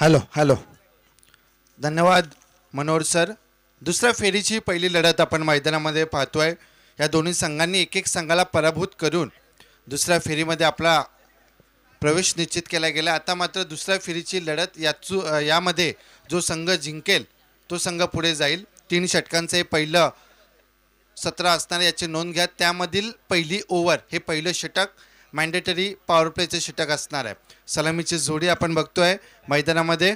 hello hello धन्यवाद Manohar sir दुसऱ्या फेरीची पहिली लढत आपण मैदानामध्ये पाहतो आहे या दोन्ही संघांनी एक एक संघाला पराभूत करून दुसऱ्या फेरीमध्ये आपला प्रवेश निश्चित केला गेला आता मात्र दुसऱ्या फेरीची लढत याचू यामध्ये जो संघ जिंकेल तो संघ पुढे जाईल तीन षटकांचं हे पहिलं सत्र असणार याची नोंद घ्या त्यामधील पहिली ओव्हर हे पहिलं षटक मॅन्डेटरी पॉवर प्लेचे षटक असणार आहे सलामीची जोडी आपण बघतोय मैदानामध्ये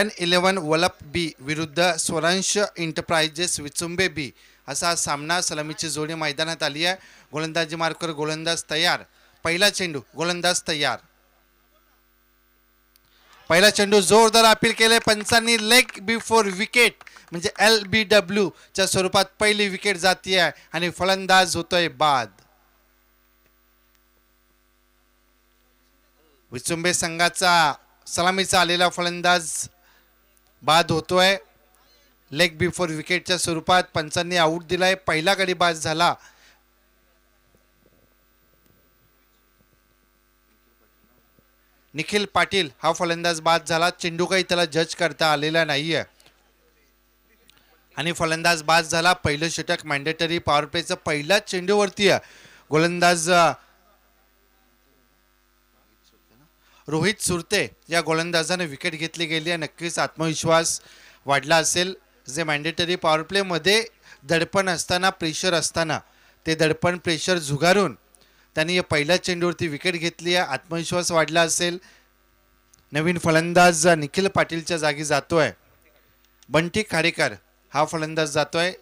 एन इलेवन वलप बी विरुद्ध स्वरांश इंटरप्राइजेस विचुंबे बी असा सामना सलामीची जोडी मैदानात आली आहे गोलंदाजी मार्कर गोलंदाज तयार पहिला चेंडू गोलंदाज तयार पहिला चेंडू जोरदार अपील केले पंचांनी लेग बिफोर विकेट म्हणजे एल बी डब्ल्यू च्या स्वरूपात पहिली विकेट जाते आणि फलंदाज होतोय बाद विचुंबे संघाचा सलामीचा आलेला फलंदाज बाद होतोय लेग बिफोर विकेटच्या स्वरूपात पंचांनी आऊट दिलाय पहिला गडी बाद झाला निखिल पाटील हा फलंदाज बाद झाला चेंडू काही त्याला जज करता आलेला आहे आणि फलंदाज बाद झाला पहिलं षटक मॅन्डेटरी पॉवर प्लेचा पहिला चेंडूवरती गोलंदाज रोहित सुरते या गोलंदाजाने विकेट घेतली गेली आहे नक्कीच आत्मविश्वास वाढला असेल जे मॅन्डेटरी पॉवर प्लेमध्ये दडपण असताना प्रेशर असताना ते दडपण प्रेशर झुगारून त्यांनी या पहिल्याच चेंडूवरती विकेट घेतली आहे आत्मविश्वास वाढला असेल नवीन फलंदाज निखिल पाटीलच्या जागी जातो आहे बंटी खाडेकर हा फलंदाज जातो आहे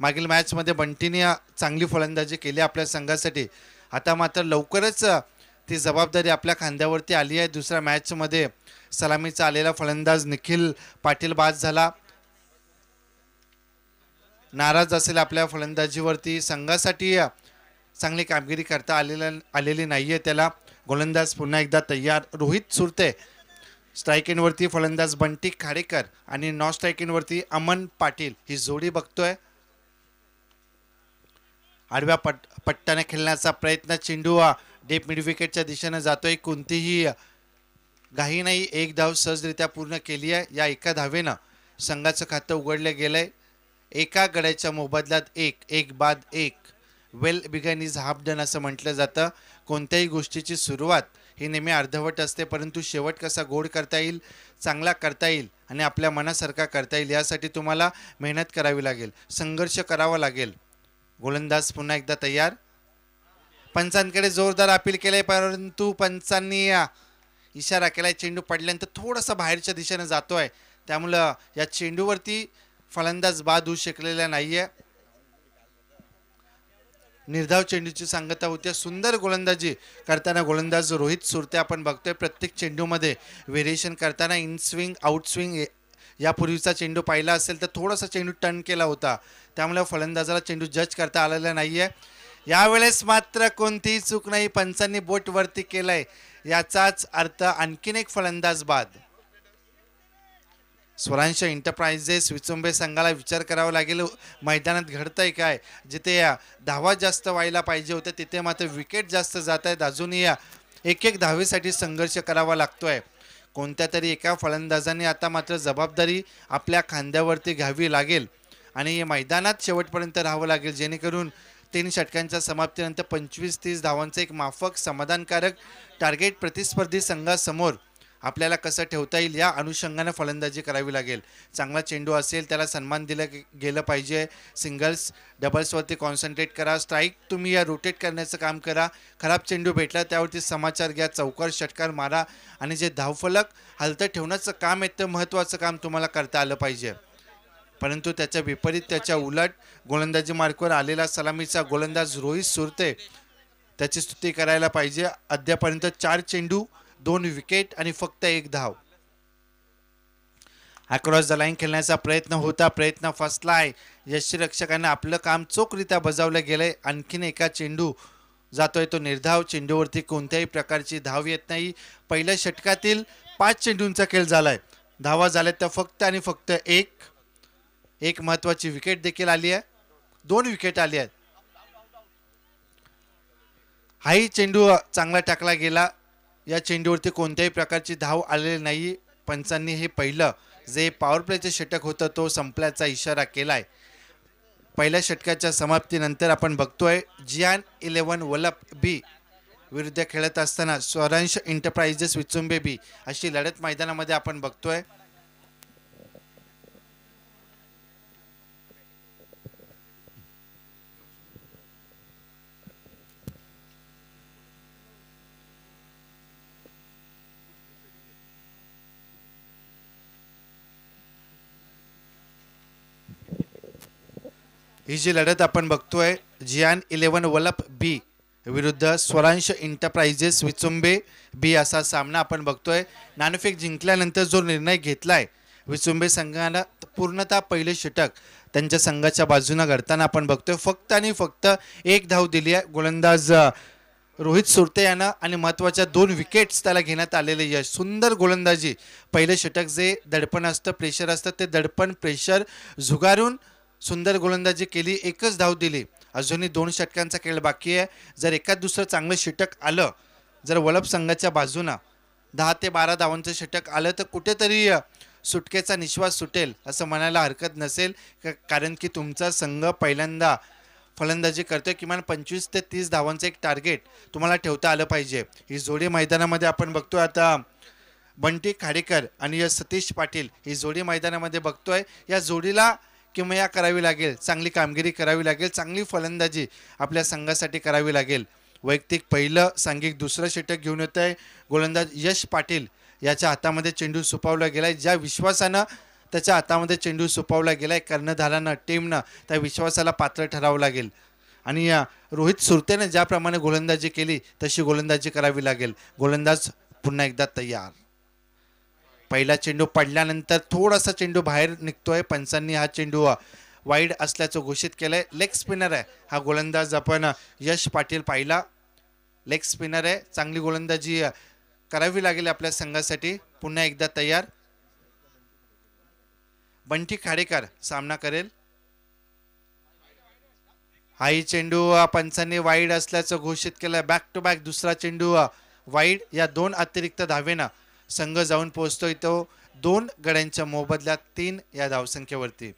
मागील मॅचमध्ये बंटीने चांगली फलंदाजी केली आपल्या संघासाठी आता मात्र लवकरच ती जबाबदारी आपल्या खांद्यावरती आली आहे दुसऱ्या मॅचमध्ये सलामीचा आलेला फलंदाज निखिल पाटील बाद झाला नाराज असेल आपल्या फलंदाजीवरती संघासाठी चांगली कामगिरी करता आलेल्या आलेली नाही आहे त्याला गोलंदाज पुन्हा एकदा तयार रोहित सुरते स्ट्रायकिंगवरती फलंदाज बंटी खाडेकर आणि नॉन स्ट्रायकिंगवरती अमन पाटील ही जोडी बघतोय आडव्या पट पट्ट्याने खेळण्याचा प्रयत्न चेंडूवा डेप मिडविकेटच्या दिशेनं जातोय कोणतीही घाई नाही एक धाव सहजरित्या पूर्ण केली आहे या एका धावेनं संघाचं खातं उघडलं गेलंय एका गड्याच्या मोबदल्यात एक एक बाद एक well begun is half done असं म्हटलं जातं कोणत्याही गोष्टीची सुरुवात ही नेहमी अर्धवट असते परंतु शेवट कसा गोड करता येईल चांगला करता येईल आणि आपल्या मनासारखा करता येईल यासाठी तुम्हाला मेहनत करावी लागेल संघर्ष करावा लागेल गोलंदाज पुन्हा एकदा तयार पंचांकडे जोरदार अपील केलंय परंतु पंचांनी इशारा केलाय चेंडू पडल्यानंतर थोडासा बाहेरच्या दिशेनं जातो आहे त्यामुळं या चेंडूवरती फलंदाज बाद होऊ शकलेला नाही आहे निर्धाव चेंडूची सांगता होती सुंदर गोलंदाजी करताना गोलंदाज रोहित सुरते आपण बघतोय प्रत्येक चेंडूमध्ये व्हेरिएशन करताना इन स्विंग आउट स्विंग यापूर्वीचा चेंडू पाहिला असेल तर थोडासा चेंडू टर्न केला होता त्यामुळे फलंदाजाला चेंडू जज करता आलेला नाही आहे यावेळेस मात्र कोणतीही चूक नाही पंचांनी बोटवरती केलं आहे याचाच अर्थ आणखीन एक फलंदाज बाद स्वरांश एंटरप्राइजेस विचुंबे संघाला विचार करावा लागेल मैदानात घडतं आहे काय जिथे धावा जास्त व्हायला पाहिजे होत्या तिथे मात्र विकेट जास्त जात आहेत अजूनही एक एक धावेसाठी संघर्ष करावा लागतो आहे कोणत्या तरी एका फलंदाजाने आता मात्र जबाबदारी आपल्या खांद्यावरती घ्यावी लागेल आणि मैदानात शेवटपर्यंत राहावं लागेल जेणेकरून तीन षटकांच्या समाप्तीनंतर पंचवीस तीस धावांचं एक माफक समाधानकारक टार्गेट प्रतिस्पर्धी संघासमोर आपल्याला कसं ठेवता येईल या अनुषंगाने फलंदाजी करावी लागेल चांगला चेंडू असेल त्याला सन्मान दिलं गेलं पाहिजे सिंगल्स डबल्सवरती कॉन्सन्ट्रेट करा स्ट्राईक तुम्ही या रोटेट करण्याचं काम करा खराब चेंडू भेटला त्यावरती समाचार घ्या चौकार षटकार मारा आणि जे धावफलक हलतं ठेवण्याचं काम आहे ते महत्त्वाचं काम तुम्हाला करता आलं पाहिजे परंतु त्याच्या विपरीत त्याच्या उलट गोलंदाजी मार्गवर आलेला सलामीचा गोलंदाज रोहित सुरते त्याची स्तुती करायला पाहिजे अद्यापर्यंत चार चेंडू दोन विकेट आणि फक्त एक धाव अक्रॉस द लाईन खेळण्याचा प्रयत्न होता प्रयत्न फसलाय यष्टीरक्षकांना आपलं काम चोखरित्या बजावलं गेलंय आणखीन एका चेंडू जातोय तो निर्धाव चेंडूवरती कोणत्याही प्रकारची धाव येत नाही पहिल्या षटकातील पाच चेंडूंचा खेळ झालाय धावा झाल्यात त्या फक्त आणि फक्त एक एक महत्वाची विकेट देखील आली आहे दोन विकेट आली आहेत हाही चेंडू चांगला टाकला गेला या चेंडूवरती कोणत्याही प्रकारची धाव आलेली नाही पंचांनी हे पहिलं जे पॉवर प्लेचं षटक होतं तो संपल्याचा इशारा केला आहे पहिल्या षटकाच्या समाप्तीनंतर आपण बघतोय जियान इलेव्हन वलप बी विरुद्ध खेळत असताना स्वरांश एंटरप्राइजेस विचुंबे बी अशी लढत मैदानामध्ये आपण बघतोय ही जी लढत आपण बघतोय जियान इलेव्हन वलप बी विरुद्ध स्वरांश इंटरप्राइजेस विचुंबे बी असा सामना आपण बघतोय नाणेफेक जिंकल्यानंतर जो निर्णय घेतलाय विचुंबे संघाला पूर्णतः पहिले षटक त्यांच्या संघाच्या बाजूनं घडताना आपण बघतोय फक्त आणि फक्त एक धाव दिली आहे गोलंदाज रोहित सुरते यांना आणि महत्त्वाच्या दोन विकेट्स त्याला घेण्यात आलेले यश सुंदर गोलंदाजी पहिले षटक जे दडपण असतं प्रेशर असतं ते दडपण प्रेशर झुगारून सुंदर गोलंदाजी केली एकच धाव दिली अजूनही दोन षटकांचा खेळ बाकी आहे जर एखाद दुसरं चांगलं षटक आलं जर वल्लभ संघाच्या बाजूनं दहा ते बारा धावांचं षटक आलं तर कुठेतरी सुटकेचा निश्वास सुटेल असं म्हणायला हरकत नसेल कारण की तुमचा संघ पहिल्यांदा फलंदाजी करतोय किमान पंचवीस ते तीस धावांचं एक टार्गेट तुम्हाला ठेवता आलं पाहिजे ही जोडी मैदानामध्ये आपण बघतोय आता बंटी खाडेकर आणि सतीश पाटील ही जोडी मैदानामध्ये बघतोय या जोडीला किमया करावी लागेल चांगली कामगिरी करावी लागेल चांगली फलंदाजी आपल्या संघासाठी करावी लागेल वैयक्तिक पहिलं सांघिक दुसरं षटक घेऊन येत आहे गोलंदाज यश पाटील याच्या हातामध्ये चेंडू सुपावला गेलाय ज्या विश्वासानं त्याच्या हातामध्ये चेंडू सुपावला गेलाय कर्णधारानं टीमनं त्या विश्वासाला पात्र ठरावं लागेल आणि या रोहित सुरतेनं ज्याप्रमाणे गोलंदाजी केली तशी गोलंदाजी करावी लागेल गोलंदाज पुन्हा एकदा तयार पहिला चेंडू पडल्यानंतर थोडासा चेंडू बाहेर निघतोय पंचांनी हा चेंडू वाईड असल्याचं घोषित केलंय लेग स्पिनर आहे हा गोलंदाज आपण यश पाटील पाहिला लेग स्पिनर आहे चांगली गोलंदाजी करावी लागेल आपल्या संघासाठी पुन्हा एकदा तयार बंटी खाडेकर सामना करेल हाही चेंडू पंचांनी वाईड असल्याचं घोषित केलंय बॅक टू बॅक दुसरा चेंडू वाईड या दोन अतिरिक्त धावेनं संघ जाऊन पोहोचतोय तो दोन गड्यांच्या मोबदल्यात तीन या धावसंख्येवरती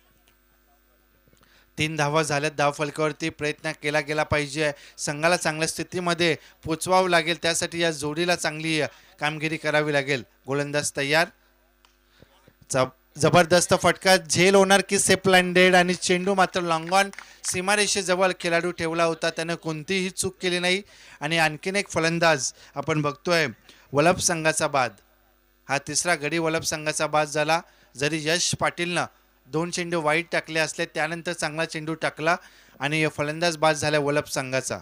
तीन धावा झाल्यात फलकावरती प्रयत्न केला गेला पाहिजे संघाला चांगल्या स्थितीमध्ये पोचवावं लागेल त्यासाठी या जोडीला चांगली कामगिरी करावी लागेल गोलंदाज तयार जबरदस्त फटका झेल होणार की लँडेड आणि चेंडू मात्र लॉंगॉन सीमारेषेजवळ खेळाडू ठेवला होता त्यानं कोणतीही चूक केली नाही आणि आणखीन एक फलंदाज आपण बघतोय वलभ संघाचा बाद हा तिसरा गडी वल्लभ संघाचा बाद झाला जरी यश पाटीलनं दोन चेंडू वाईट टाकले असले त्यानंतर चांगला चेंडू टाकला आणि फलंदाज बाद झाला वल्लभ संघाचा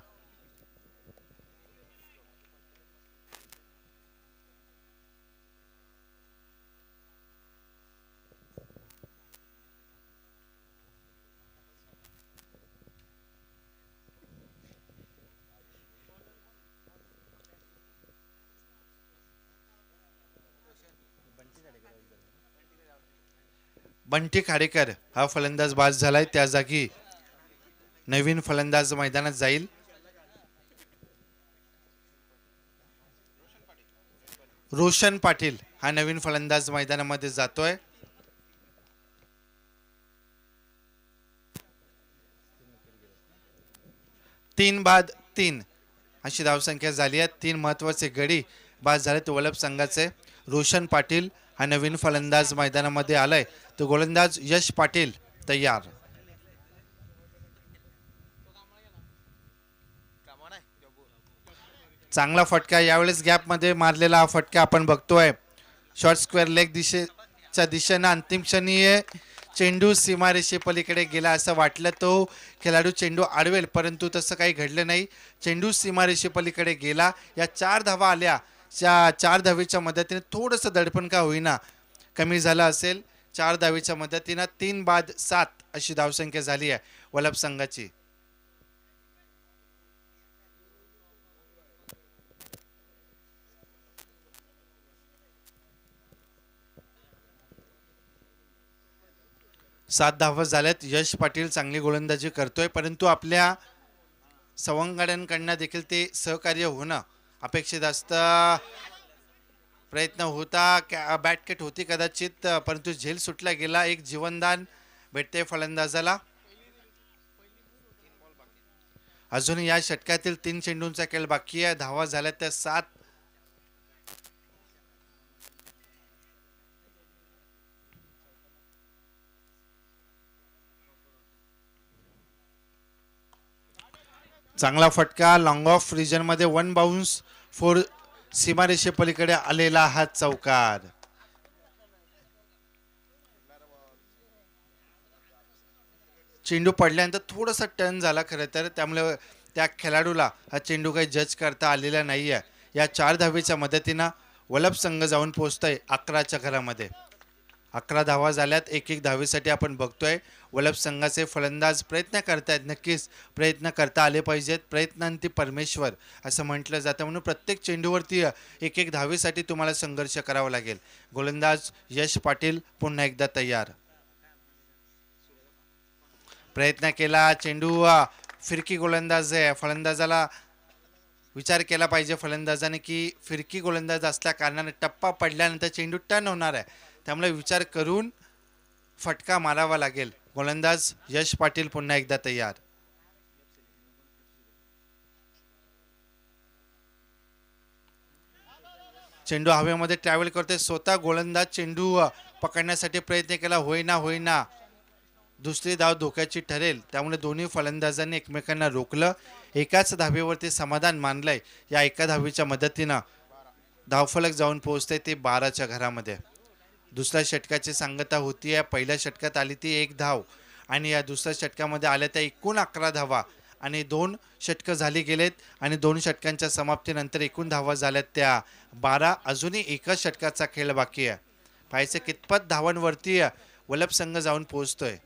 बंटी खाडेकर हा फलंदाज बाद झालाय त्या जागी नवीन फलंदाज मैदानात जाईल रोशन पाटील हा नवीन फलंदाज मैदानामध्ये जातोय तीन बाद तीन अशी धावसंख्या झाली आहे तीन महत्वाचे गडी बाद झालेत वल्लभ संघाचे रोशन पाटील हा नवीन फलंदाज मैदानामध्ये आलाय तो गोलंदाज यश पाटील तयार चांगला फटका यावेळेस गॅपमध्ये मारलेला हा फटका आपण बघतोय शॉर्ट स्क्वेअर लेग दिशेच्या दिशेनं अंतिम क्षणी चेंडू पलीकडे गेला असं वाटलं तो खेळाडू चेंडू आडवेल परंतु तसं काही घडलं नाही चेंडू पलीकडे गेला या चार धावा आल्या चा चार दहावीच्या मदतीने थोडस दडपण का होईना कमी झालं असेल चार दहावीच्या मदतीनं तीन बाद सात अशी धावसंख्या झाली आहे वल्लभ संघाची सात धावत झाल्यात यश पाटील चांगली गोलंदाजी करतोय परंतु आपल्या सवंगड्यांकडनं देखील ते सहकार्य होणं अपेक्षित असत प्रयत्न होता बॅटकेट होती कदाचित परंतु झेल सुटला गेला एक जीवनदान भेटते फलंदाजाला अजून या षटकातील तीन चेंडूंचा खेळ बाकी आहे धावा झाल्या त्या सात चांगला फटका लॉन्ग ऑफ रिजनमध्ये वन बाउन्स फोर सीमारेषेपलीकडे आलेला हा चौकार चेंडू पडल्यानंतर थोडासा टर्न झाला खरं तर त्यामुळे त्या खेळाडूला हा चेंडू काही जज करता आलेला नाही या चार धावीच्या मदतीनं वल्लभ संघ जाऊन पोचतोय अकराच्या घरामध्ये अकरा धावा झाल्यात एक एक धावेसाठी आपण बघतोय वल्लभ संघाचे फलंदाज प्रयत्न करतायत नक्कीच प्रयत्न करता आले पाहिजेत प्रयत्नांती परमेश्वर असं म्हटलं जातं म्हणून प्रत्येक चेंडूवरती एक एक धावेसाठी तुम्हाला संघर्ष करावा लागेल गोलंदाज यश पाटील पुन्हा एकदा तयार प्रयत्न केला चेंडू फिरकी गोलंदाज आहे फलंदाजाला विचार केला पाहिजे फलंदाजाने की फिरकी गोलंदाज असल्या कारणाने टप्पा पडल्यानंतर चेंडू टन होणार आहे त्यामुळे विचार करून फटका मारावा लागेल गोलंदाज यश पाटील पुन्हा एकदा तयार चेंडू हवेमध्ये ट्रॅव्हल करते स्वतः गोलंदाज चेंडू पकडण्यासाठी प्रयत्न केला होईना होईना दुसरी धाव धोक्याची ठरेल त्यामुळे दोन्ही फलंदाजांनी एकमेकांना रोखलं एकाच धावेवरती समाधान मानलंय या एका धावीच्या मदतीनं धावफलक जाऊन पोहोचते ते बाराच्या घरामध्ये दुसऱ्या षटकाची सांगता होती या पहिल्या षटकात आली ती एक धाव आणि या दुसऱ्या षटकामध्ये आल्या त्या एकूण अकरा धावा आणि दोन षटकं झाली गेलेत आणि दोन षटकांच्या समाप्तीनंतर एकूण धावा झाल्यात त्या बारा अजूनही एकाच षटकाचा खेळ बाकी आहे पाहिजे कितपत धावांवरती वल्लभ संघ जाऊन पोहोचतोय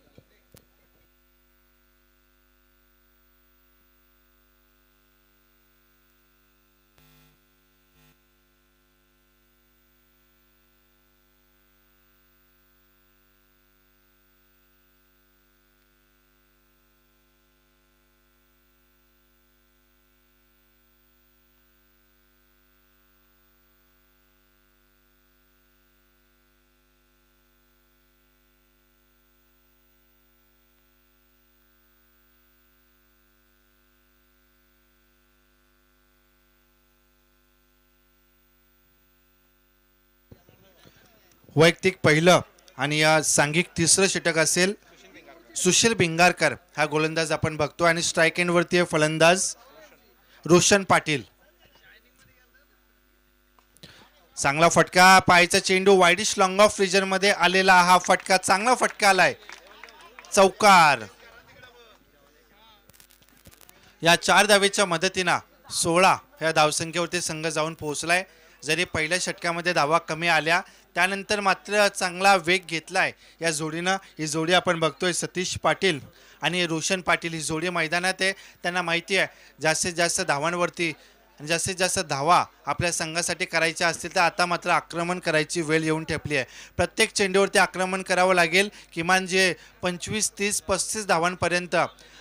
वैयक्तिक पहिलं आणि सांघिक तिसरं षटक असेल सुशील भिंगारकर हा गोलंदाज आपण बघतो आणि स्ट्राईक एंडवरती फलंदाज रोशन पाटील चांगला फटका पायचा चेंडू वाईडिश लॉंग ऑफ मध्ये आलेला हा फटका चांगला फटका आलाय चौकार या चार दावेच्या मदतीनं सोळा या धावसंख्येवरती संघ जाऊन पोहोचलाय जरी पहिल्या षटकामध्ये धावा कमी आल्या त्यानंतर मात्र चांगला वेग घेतला आहे या जोडीनं ही जोडी आपण बघतोय सतीश पाटील आणि रोशन पाटील ही जोडी मैदानात आहे त्यांना माहिती आहे जास्तीत जास्त धावांवरती जास्तीत जास्त धावा आपल्या संघासाठी करायच्या असतील तर आता मात्र आक्रमण करायची वेळ येऊन ठेपली आहे प्रत्येक चेंडूवरती आक्रमण करावं लागेल किमान जे पंचवीस तीस पस्तीस धावांपर्यंत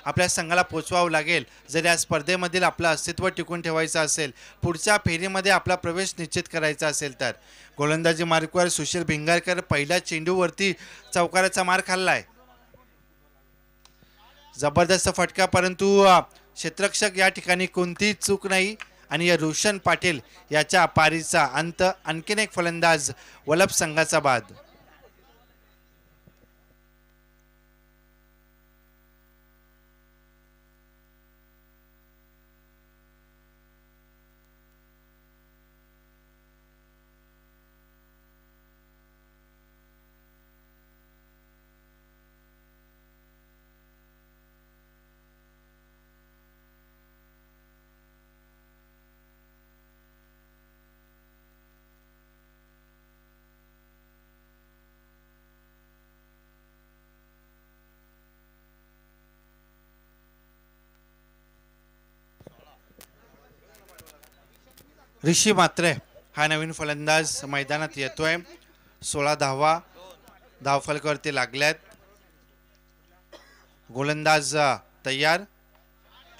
आपल्या संघाला पोचवावं लागेल जर या स्पर्धेमधील आपलं अस्तित्व टिकून ठेवायचं असेल पुढच्या फेरीमध्ये आपला प्रवेश निश्चित करायचा असेल तर गोलंदाजी मार्गवर सुशील भिंगारकर पहिल्या चेंडूवरती चौकाराचा मार खाल्लाय जबरदस्त फटका परंतु क्षेत्रक्षक या ठिकाणी कोणतीही चूक नाही आणि रोशन पाटील याच्या पारीचा अंत आणखीन एक फलंदाज वल्लभ संघाचा बाद ऋषी मात्रे हा नवीन फलंदाज मैदानात येतोय सोळा धावा धावफलकावरती लागल्यात गोलंदाज तयार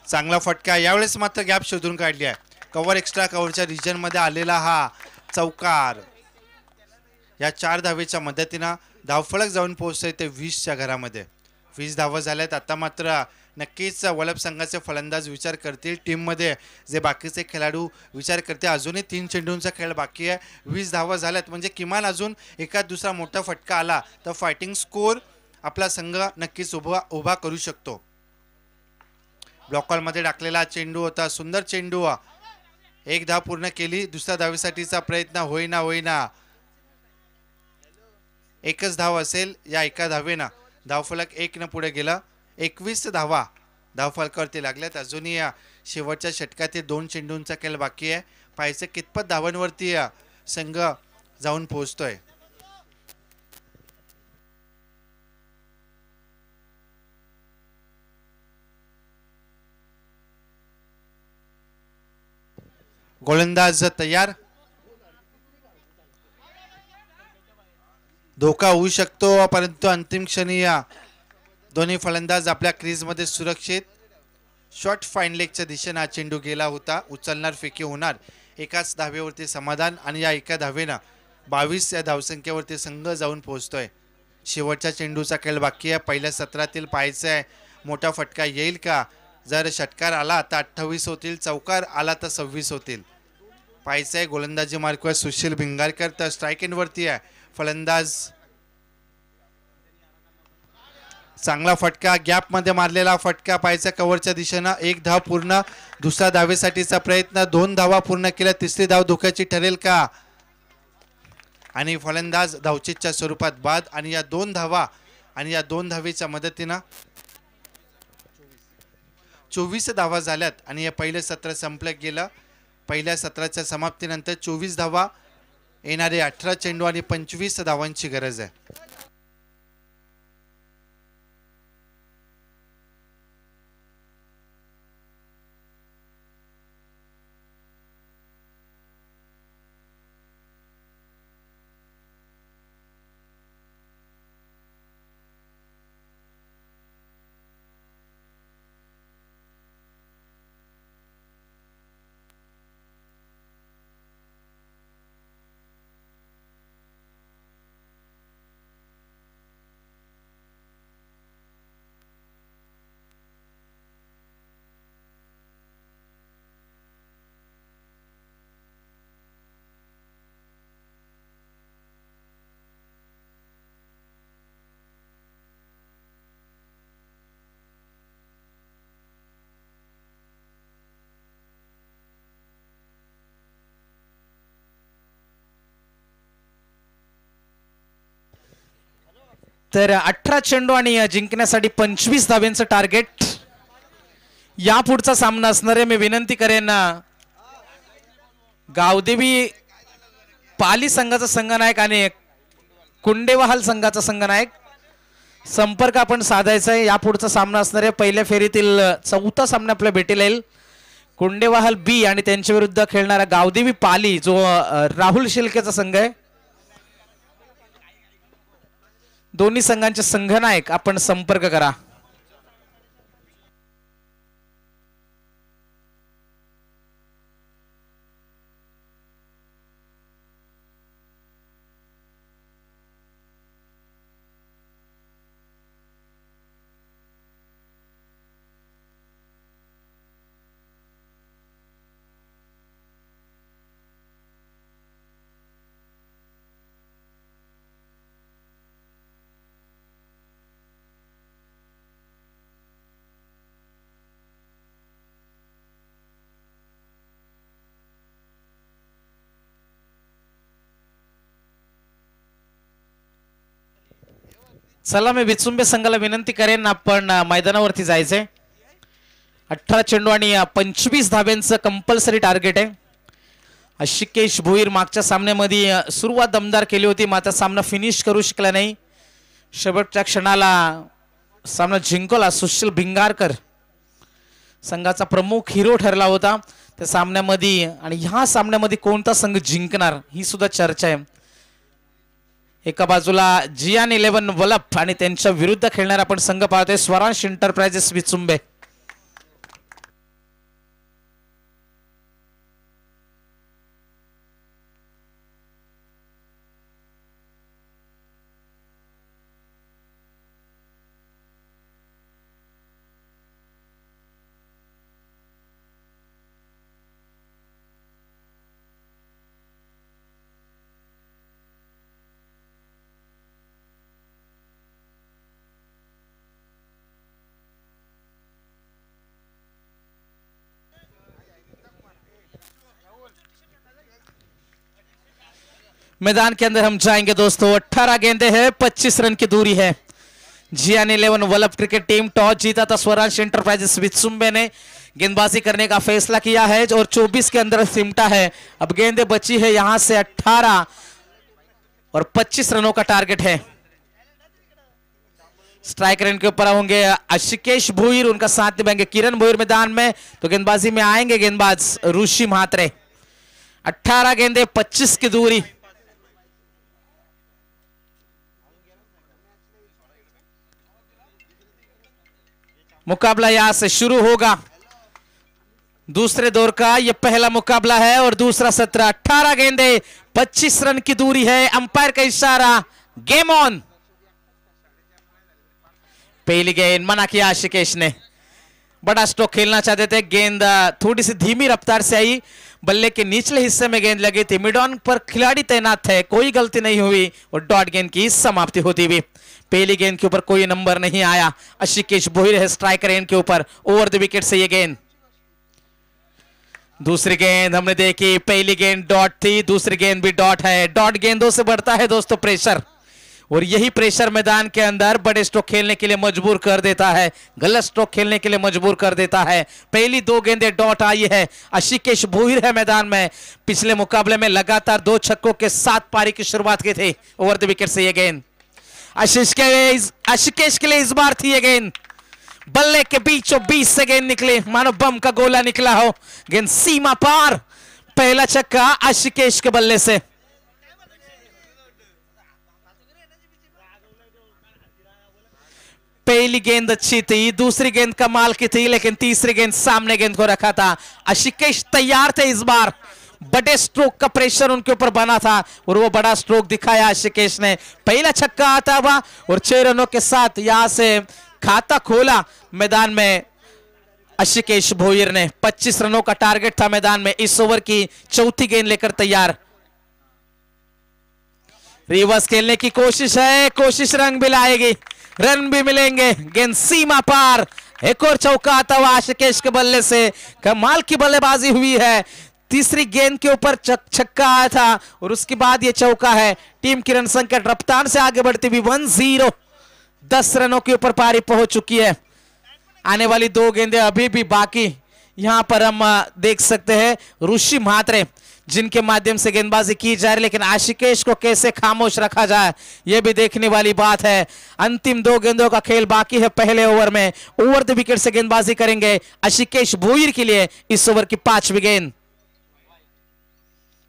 चांगला फटका यावेळेस मात्र गॅप शोधून काढली आहे कव्हर एक्स्ट्रा कव्हरच्या रिजनमध्ये आलेला हा चौकार या चार धावेच्या मदतीनं धावफळक जाऊन पोहोचतोय ते वीसच्या घरामध्ये वीस धावा झाल्यात आता मात्र नक्कीच वलभ संघाचे फलंदाज विचार करतील टीममध्ये जे बाकीचे खेळाडू विचार करते अजूनही तीन चेंडूंचा खेळ बाकी आहे वीस धावा झाल्यात म्हणजे किमान अजून एका दुसरा मोठा फटका आला तर फायटिंग स्कोर आपला संघ नक्कीच उभा उभा करू शकतो मध्ये टाकलेला चेंडू होता सुंदर चेंडू एक धाव पूर्ण केली दुसऱ्या धावीसाठीचा प्रयत्न होईना होईना एकच धाव असेल या एका धावेनं धावफलक एक न पुढे गेला एकवीस धावा धावफलकावरती लागल्यात अजूनही शेवटच्या षटकातील दोन चेंडूंचा खेळ बाकी आहे पाहिजे कितपत धावांवरती संघ जाऊन पोहोचतोय गोलंदाज तयार धोका होऊ शकतो परंतु अंतिम क्षणी या दोन्ही फलंदाज आपल्या क्रीजमध्ये सुरक्षित शॉर्ट फाईन लेगच्या दिशेनं हा चेंडू गेला होता उचलणार फेकी होणार एकाच धावेवरती समाधान आणि या एका धावेनं बावीस या धावसंख्येवरती संघ जाऊन पोहोचतोय शेवटच्या चेंडूचा खेळ बाकी आहे पहिल्या सत्रातील पाहायचं आहे मोठा फटका येईल का जर षटकार आला तर अठ्ठावीस होतील चौकार आला तर सव्वीस होतील पाहायचं आहे गोलंदाजी मार्कवर सुशील भिंगारकर तर स्ट्राईक एंडवरती आहे फलंदाज चांगला फटका गॅपमध्ये मारलेला फटका पायचा कवरच्या दिशेनं एक धाव पूर्ण दुसऱ्या धावेसाठीचा प्रयत्न दोन धावा पूर्ण केल्या तिसरी धाव धोक्याची ठरेल का आणि फलंदाज धावचीतच्या स्वरूपात बाद आणि या दोन धावा आणि या दोन धावेच्या मदतीनं चोवीस धावा झाल्यात आणि या पहिलं सत्र संपलं गेलं पहिल्या सत्राच्या समाप्तीनंतर चोवीस धावा येणारे अठरा चेंडू आणि पंचवीस धावांची गरज आहे तर अठरा चेंडू आणि जिंकण्यासाठी पंचवीस धाब्यांचं टार्गेट या पुढचा सामना असणार आहे मी विनंती करेन गावदेवी पाली संघाचा संघनायक आणि कुंडेवाहाल संघाचा संघनायक संपर्क आपण साधायचा आहे यापुढचा सामना असणार आहे पहिल्या फेरीतील चौथा सामना आपल्या भेटेल येईल कुंडेवाहाल बी आणि त्यांच्या विरुद्ध खेळणारा गावदेवी पाली जो राहुल शिल्केचा संघ आहे दोन्ही संघांचे संघनायक आपण संपर्क करा चला मी विचुंबे संघाला विनंती करेन आपण मैदानावरती जायचंय अठरा चेंडू आणि पंचवीस धाब्यांचं कंपल्सरी टार्गेट आहे अशिकेश भुईर मागच्या सामन्यामध्ये सुरुवात दमदार केली होती मात्र सामना फिनिश करू शकला नाही शेवटच्या क्षणाला सामना जिंकला सुशील भिंगारकर संघाचा प्रमुख हिरो ठरला होता त्या सामन्यामध्ये आणि ह्या सामन्यामध्ये कोणता संघ जिंकणार ही सुद्धा चर्चा आहे एका बाजूला जियान इलेव्हन वलप आणि त्यांच्या विरुद्ध खेळणारा आपण संघ पाहतोय स्वरांश एंटरप्राइजेस विचुंबे मैदान के अंदर हम जाएंगे दोस्तों अट्ठारह गेंदे हैं पच्चीस रन की दूरी है Jiyan eleven Vallabh cricket team toss जीता था स्वराज एंटरप्राइजेस विचुम्बे ने गेंदबाजी करने का फैसला किया है और 24 के अंदर सिमटा है अब गेंदे बची है यहां से 18 और 25 रनों का टारगेट है स्ट्राइक रन के ऊपर होंगे अशिकेश भूर उनका साथ निभाएंगे किरण भूर मैदान में तो गेंदबाजी में आएंगे गेंदबाज ऋषि महात्रे 18 गेंदे 25 की दूरी मुकाबला यहां से शुरू होगा दूसरे दौर का यह पहला मुकाबला है और दूसरा सत्र अठारह गेंदे 25 रन की दूरी है अंपायर का इशारा गेम ऑन पहली गेंद मना किया आशिकेश ने बड़ा स्ट्रोक खेलना चाहते थे गेंद थोड़ी सी धीमी रफ्तार से आई बल्ले के निचले हिस्से में गेंद लगी थी मिडॉन पर खिलाड़ी तैनात थे कोई गलती नहीं हुई और डॉट गेंद की समाप्ति होती हुई पहली गेंद के ऊपर कोई नंबर नहीं आया अशिकेश बोहिल है स्ट्राइकर एंड के ऊपर ओवर द विकेट से ये गेंद दूसरी गेंद हमने देखी पहली गेंद डॉट थी दूसरी गेंद भी डॉट है डॉट गेंदों से बढ़ता है दोस्तों प्रेशर और यही प्रेशर मैदान के अंदर बड़े स्ट्रोक खेलने के लिए मजबूर कर देता है गलत स्ट्रोक खेलने के लिए मजबूर कर देता है पहली दो गेंदें डॉट आई है अशिकेश भूहिर है मैदान में पिछले मुकाबले में लगातार दो छक्कों के साथ पारी की शुरुआत की थी ओवर द विकेट से यह गेंद आशीष के आशिकेश के लिए इस बार थी गेंद बल्ले के बीचों बीच से गेंद निकले मानो बम का गोला निकला हो गेंद सीमा पार पहला छक्का आशिकेश के बल्ले से पहली गेंद अच्छी थी दूसरी गेंद कमाल की थी लेकिन तीसरी गेंद सामने गेंद को रखा था आशिकेश तैयार थे इस बार बड़े स्ट्रोक का प्रेशर उनके ऊपर बना था और वो बड़ा स्ट्रोक दिखाया आशिकेश ने पहला छक्का आता हुआ और छह रनों के साथ यहां से खाता खोला मैदान में अशिकेश भोयर ने 25 रनों का टारगेट था मैदान में इस ओवर की चौथी गेंद लेकर तैयार रिवर्स खेलने की कोशिश है कोशिश रंग भी लाएगी रन भी मिलेंगे गेंद सीमा पार एक और चौका आता हुआ आशिकेश के बल्ले से कमाल की बल्लेबाजी हुई है तीसरी गेंद के ऊपर छक्का आया था और उसके बाद ये चौका है टीम किरण संकट रफ्तार से आगे बढ़ती हुई वन जीरो दस रनों के ऊपर पारी पहुंच चुकी है आने वाली दो गेंदे अभी भी बाकी यहां पर हम देख सकते हैं ऋषि मात्रे जिनके माध्यम से गेंदबाजी की जा रही लेकिन आशिकेश को कैसे खामोश रखा जाए यह भी देखने वाली बात है अंतिम दो गेंदों का खेल बाकी है पहले ओवर में ओवर द विकेट से गेंदबाजी करेंगे आशिकेश भूर के लिए इस ओवर की पांचवी गेंद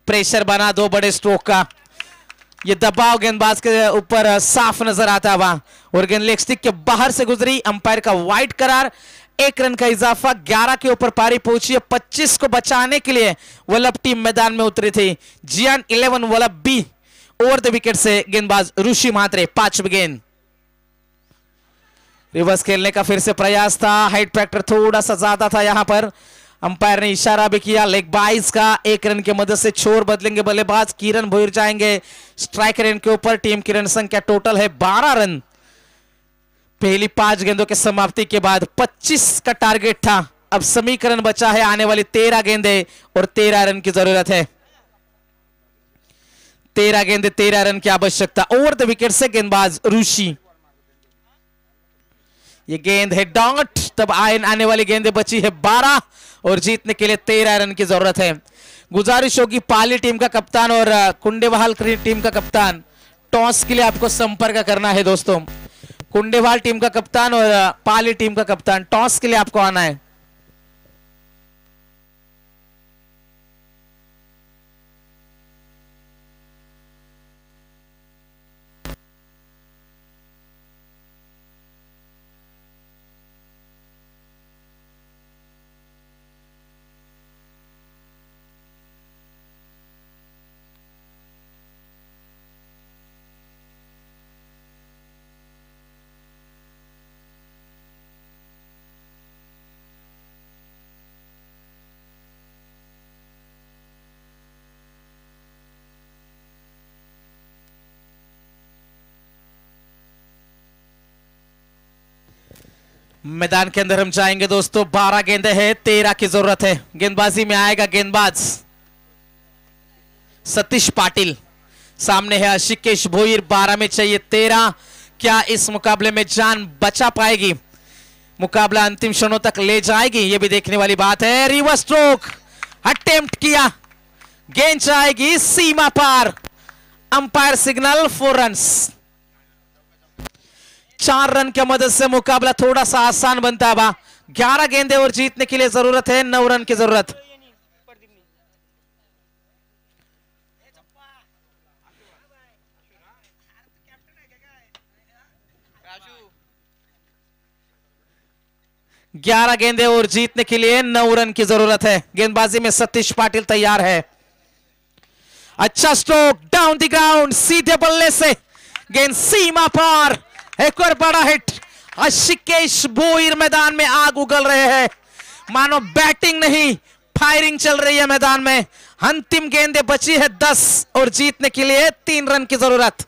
प्रेशर बना दो बड़े स्ट्रोक का ये दबाव गेंदबाज के ऊपर साफ नजर आता हुआ और गेंद लेग स्टिक के बाहर से गुजरी अंपायर का वाइट करार एक रन का इजाफा ग्यारह के ऊपर पारी पहुंची है पच्चीस को बचाने के लिए वल्लभ टीम मैदान में उतरी थी Jiyan eleven Vallabh B over the wicket से गेंदबाज ऋषि मात्रे पांच गेंद रिवर्स खेलने का फिर से प्रयास था हाइट फैक्टर थोड़ा सा ज्यादा था यहां पर अंपायर ने इशारा भी किया लेग बाइस का एक रन की मदद से छोर बदलेंगे बल्लेबाज किरण भोईर जाएंगे स्ट्राइक रन के ऊपर टीम किरण संख्या टोटल है बारह रन पहली पांच गेंदों के समाप्ति के बाद पच्चीस का टारगेट था अब समीकरण बचा है आने वाली तेरह गेंदे और तेरह रन की जरूरत है तेरह गेंदे तेरह रन की आवश्यकता ओवर द विकेट से गेंदबाज ऋषि ये गेंद है डॉट तब आयन आने वाली गेंदे बची है बारह और जीतने के लिए तेरह रन की जरूरत है गुजारिश होगी पाली टीम का कप्तान और कुंडेवाल टीम का कप्तान टॉस के लिए आपको संपर्क करना है दोस्तों कुंडेवाल टीम का कप्तान और पाली टीम का कप्तान टॉस के लिए आपको आना है मैदान के अंदर हम जाएंगे दोस्तों बारह गेंदे हैं तेरह की जरूरत है गेंदबाजी में आएगा गेंदबाज सतीश पाटिल सामने है आशिकेश भोईर बारह में चाहिए तेरह क्या इस मुकाबले में जान बचा पाएगी मुकाबला अंतिम क्षणों तक ले जाएगी ये भी देखने वाली बात है रिवर्स स्ट्रोक अटेम्प्ट किया गेंद जाएगी सीमा पार अंपायर सिग्नल फोर रन चार रन के मदद से मुकाबला थोड़ा सा आसान बनता है बा ग्यारह गेंदे और जीतने के लिए जरूरत है नौ रन की जरूरत ग्यारह गेंदे और जीतने के लिए नौ रन की जरूरत है गेंदबाजी में सतीश पाटिल तैयार है अच्छा स्ट्रोक डाउन द ग्राउंड सीधे बल्ले से गेंद सीमा पार एक और बड़ा हिट अस्सी के इस बोईर मैदान में आग उगल रहे हैं मानो बैटिंग नहीं फायरिंग चल रही है मैदान में अंतिम गेंदे बची है दस और जीतने के लिए तीन रन की जरूरत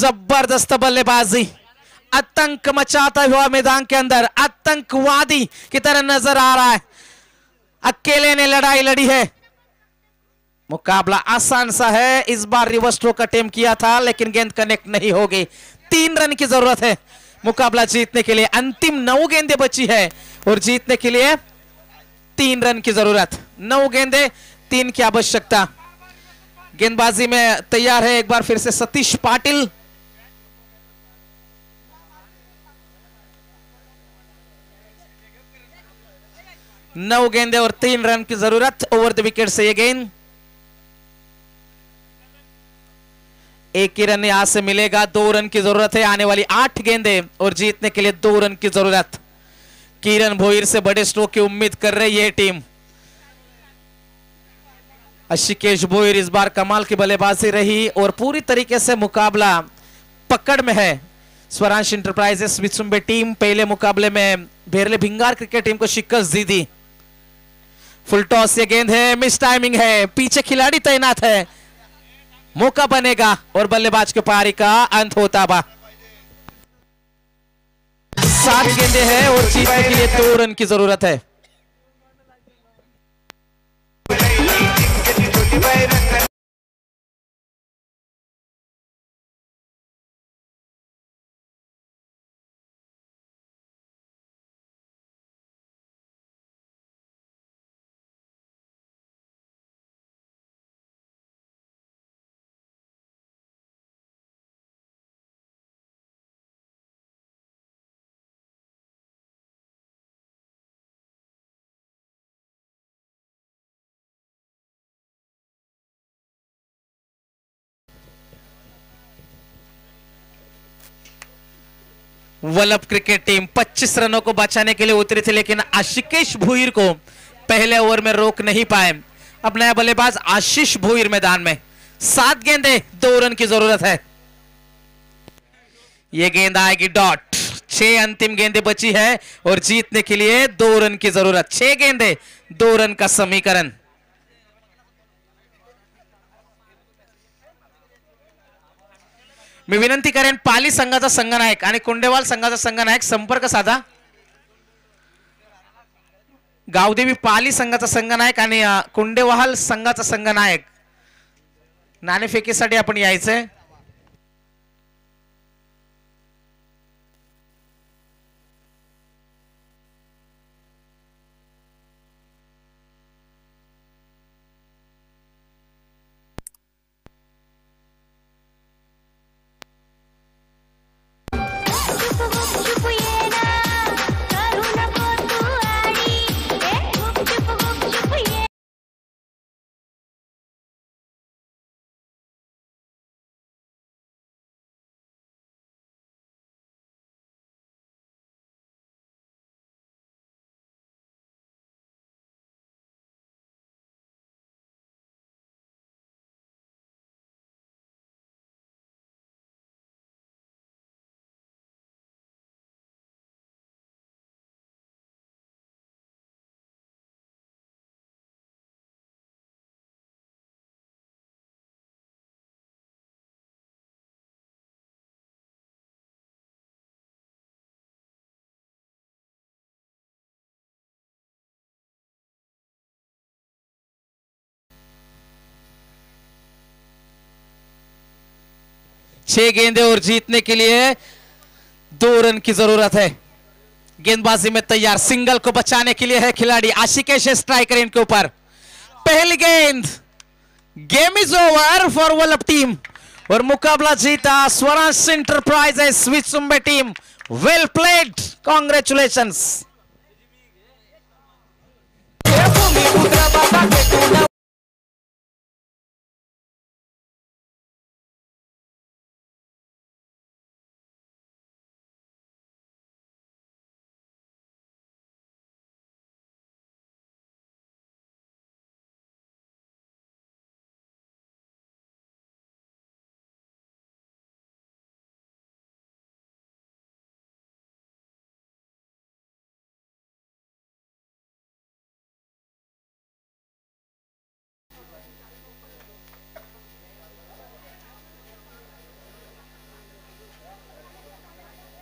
जबरदस्त बल्लेबाजी आतंक मचाता हुआ मैदान के अंदर आतंकवादी की तरह नजर आ रहा है अकेले ने लड़ाई लड़ी है मुकाबला आसान सा है इस बार रिवर्स थ्रो का टेम किया था लेकिन गेंद कनेक्ट नहीं होगी तीन रन की जरूरत है मुकाबला जीतने के लिए अंतिम नौ गेंदे बची है और जीतने के लिए तीन रन की जरूरत नौ गेंदे तीन की आवश्यकता गेंदबाजी में तैयार है एक बार फिर से सतीश पाटिल नौ गेंदे और तीन रन की जरूरत ओवर द विकेट से ये गेंद एक ही रन यहां से मिलेगा दो रन की जरूरत है आने वाली आठ गेंदे और जीतने के लिए दो रन की जरूरत किरण भोईर से बड़े स्ट्रोक की उम्मीद कर रही है टीम अशिकेश भोईर इस बार कमाल की बल्लेबाजी रही और पूरी तरीके से मुकाबला पकड़ में है स्वरांश इंटरप्राइजेस विचुम्बे टीम पहले मुकाबले में भेरले भिंगार क्रिकेट टीम को शिकस्त दी दी फुल टॉस ये गेंद है मिस टाइमिंग है पीछे खिलाड़ी तैनात है मौका बनेगा और बल्लेबाज के पारी का अंत होता बा सात गेंदे हैं और चीफ के लिए दो रन की जरूरत है वल्लभ क्रिकेट टीम 25 रनों को बचाने के लिए उतरी थी लेकिन आशिकेश भुईर को पहले ओवर में रोक नहीं पाए अब नया बल्लेबाज आशीष भुईर मैदान में सात गेंदे दो रन की जरूरत है यह गेंद आएगी डॉट छह अंतिम गेंदे बची है और जीतने के लिए दो रन की जरूरत छह गेंदे दो रन का समीकरण मी विनंती करेन पाली संघाचा संघनायक आणि कुंडेवाल संघाचा संघनायक संपर्क साधा गावदेवी पाली संघाचा संघनायक आणि कुंडेवाल संघाचा संघनायक नाणेफेकीसाठी आपण यायचंय छह गेंदे और जीतने के लिए दो रन की जरूरत है गेंदबाजी में तैयार सिंगल को बचाने के लिए है खिलाड़ी आशिकेश स्ट्राइकर इनके ऊपर पहली गेंद game is over for world team और मुकाबला जीता Swaraj enterprises Vichumbe team well played congratulations